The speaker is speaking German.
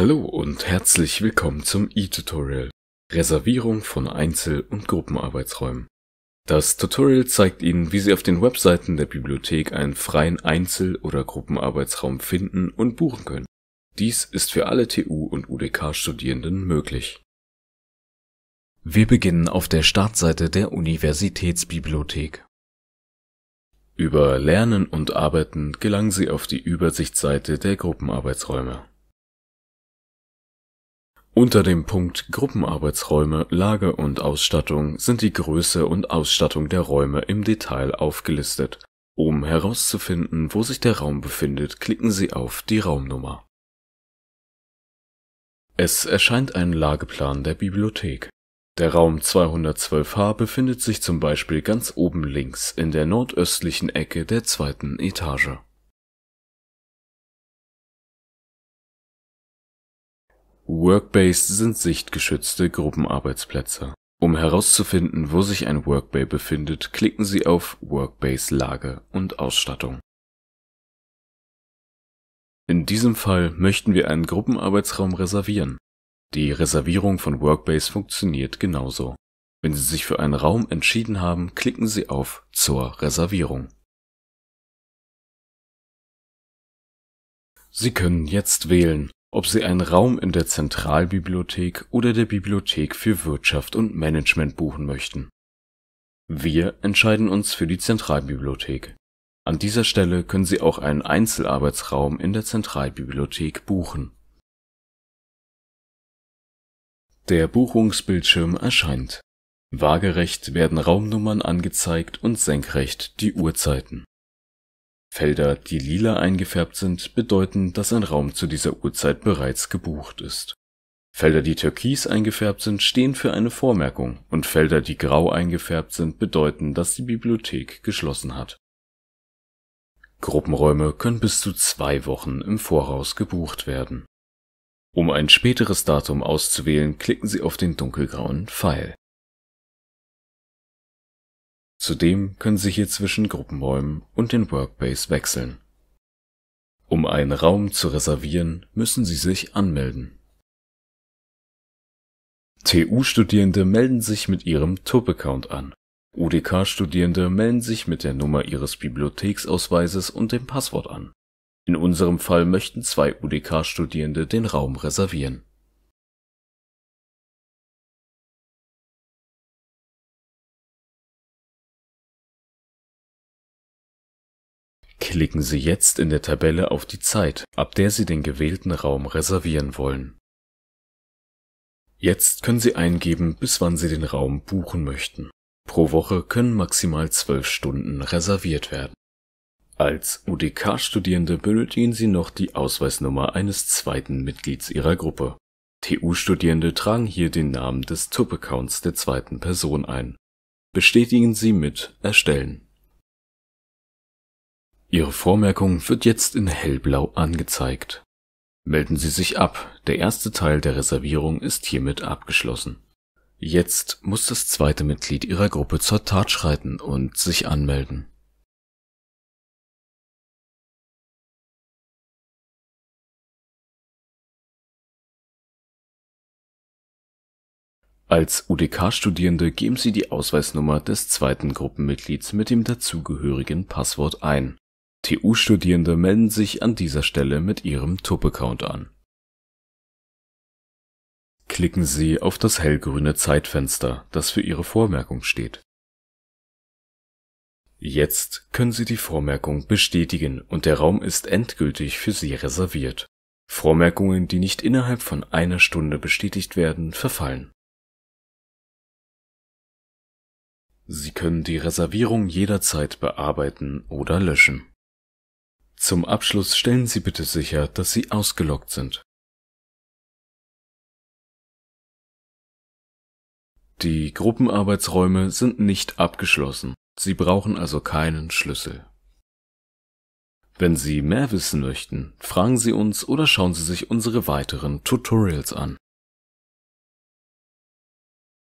Hallo und herzlich willkommen zum e-Tutorial Reservierung von Einzel- und Gruppenarbeitsräumen. Das Tutorial zeigt Ihnen, wie Sie auf den Webseiten der Bibliothek einen freien Einzel- oder Gruppenarbeitsraum finden und buchen können. Dies ist für alle TU- und UDK-Studierenden möglich. Wir beginnen auf der Startseite der Universitätsbibliothek. Über Lernen und Arbeiten gelangen Sie auf die Übersichtsseite der Gruppenarbeitsräume unter dem Punkt Gruppenarbeitsräume, Lage und Ausstattung sind die Größe und Ausstattung der Räume im Detail aufgelistet. Um herauszufinden, wo sich der Raum befindet, klicken Sie auf die Raumnummer. Es erscheint ein Lageplan der Bibliothek. Der Raum 212h befindet sich zum Beispiel ganz oben links in der nordöstlichen Ecke der zweiten Etage Workbase sind sichtgeschützte Gruppenarbeitsplätze. Um herauszufinden, wo sich ein Workbay befindet, klicken Sie auf Workbase Lage und Ausstattung. In diesem Fall möchten wir einen Gruppenarbeitsraum reservieren. Die Reservierung von Workbase funktioniert genauso. Wenn Sie sich für einen Raum entschieden haben, klicken Sie auf Zur Reservierung. Sie können jetzt wählen, ob sie einen Raum in der Zentralbibliothek oder der Bibliothek für Wirtschaft und Management buchen möchten. Wir entscheiden uns für die Zentralbibliothek. An dieser Stelle können Sie auch einen Einzelarbeitsraum in der Zentralbibliothek buchen. Der Buchungsbildschirm erscheint. Waagerecht werden Raumnummern angezeigt und senkrecht die Uhrzeiten Felder, die lila eingefärbt sind, bedeuten, dass ein Raum zu dieser Uhrzeit bereits gebucht ist. Felder, die türkis eingefärbt sind, stehen für eine Vormerkung und Felder, die grau eingefärbt sind, bedeuten, dass die Bibliothek geschlossen hat. Gruppenräume können bis zu zwei Wochen im Voraus gebucht werden. Um ein späteres Datum auszuwählen, klicken Sie auf den dunkelgrauen Pfeil Zudem können Sie hier zwischen Gruppenräumen und den Workbase wechseln. Um einen Raum zu reservieren, müssen Sie sich anmelden. TU-Studierende melden sich mit ihrem TUB-Account an. UDK-Studierende melden sich mit der Nummer ihres Bibliotheksausweises und dem Passwort an. In unserem Fall möchten zwei UDK-Studierende den Raum reservieren Klicken Sie jetzt in der Tabelle auf die Zeit, ab der Sie den gewählten Raum reservieren wollen. Jetzt können Sie eingeben, bis wann Sie den Raum buchen möchten. Pro Woche können maximal 12 Stunden reserviert werden. Als UDK-Studierende benötigen Sie noch die Ausweisnummer eines zweiten Mitglieds Ihrer Gruppe. TU-Studierende tragen hier den Namen des TUP-Accounts der zweiten Person ein. Bestätigen Sie mit Erstellen Ihre Vormerkung wird jetzt in hellblau angezeigt. Melden Sie sich ab, der erste Teil der Reservierung ist hiermit abgeschlossen. Jetzt muss das zweite Mitglied Ihrer Gruppe zur Tat schreiten und sich anmelden. Als UDK-Studierende geben Sie die Ausweisnummer des zweiten Gruppenmitglieds mit dem dazugehörigen Passwort ein TU-Studierende melden sich an dieser Stelle mit ihrem TUP-Account an. Klicken Sie auf das hellgrüne Zeitfenster, das für Ihre Vormerkung steht. Jetzt können Sie die Vormerkung bestätigen und der Raum ist endgültig für Sie reserviert. Vormerkungen, die nicht innerhalb von einer Stunde bestätigt werden, verfallen. Sie können die Reservierung jederzeit bearbeiten oder löschen zum Abschluss stellen Sie bitte sicher, dass Sie ausgeloggt sind. Die Gruppenarbeitsräume sind nicht abgeschlossen, Sie brauchen also keinen Schlüssel. Wenn Sie mehr wissen möchten, fragen Sie uns oder schauen Sie sich unsere weiteren Tutorials an.